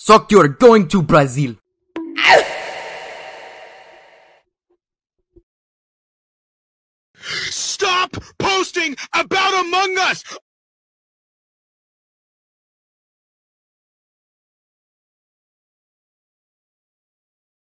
Suck, you're going to Brazil. Stop posting about Among Us!